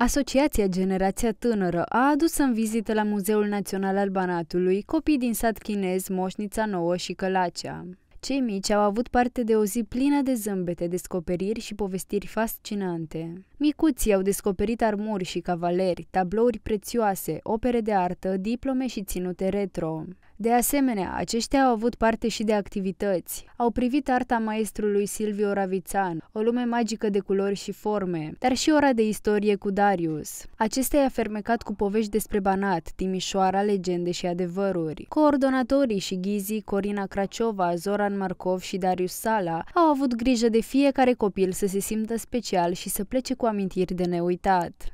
Asociația Generația Tânără a adus în vizită la Muzeul Național al Banatului copii din sat chinez Moșnița Nouă și Călacea. Cei mici au avut parte de o zi plină de zâmbete, descoperiri și povestiri fascinante. Micuții au descoperit armuri și cavaleri, tablouri prețioase, opere de artă, diplome și ținute retro. De asemenea, aceștia au avut parte și de activități. Au privit arta maestrului Silviu Ravițan, o lume magică de culori și forme, dar și ora de istorie cu Darius. Acestea i-a fermecat cu povești despre Banat, Timișoara, legende și adevăruri. Coordonatorii și ghizii Corina Craciova, Zoran Markov și Darius Sala au avut grijă de fiecare copil să se simtă special și să plece cu amintiri de neuitat.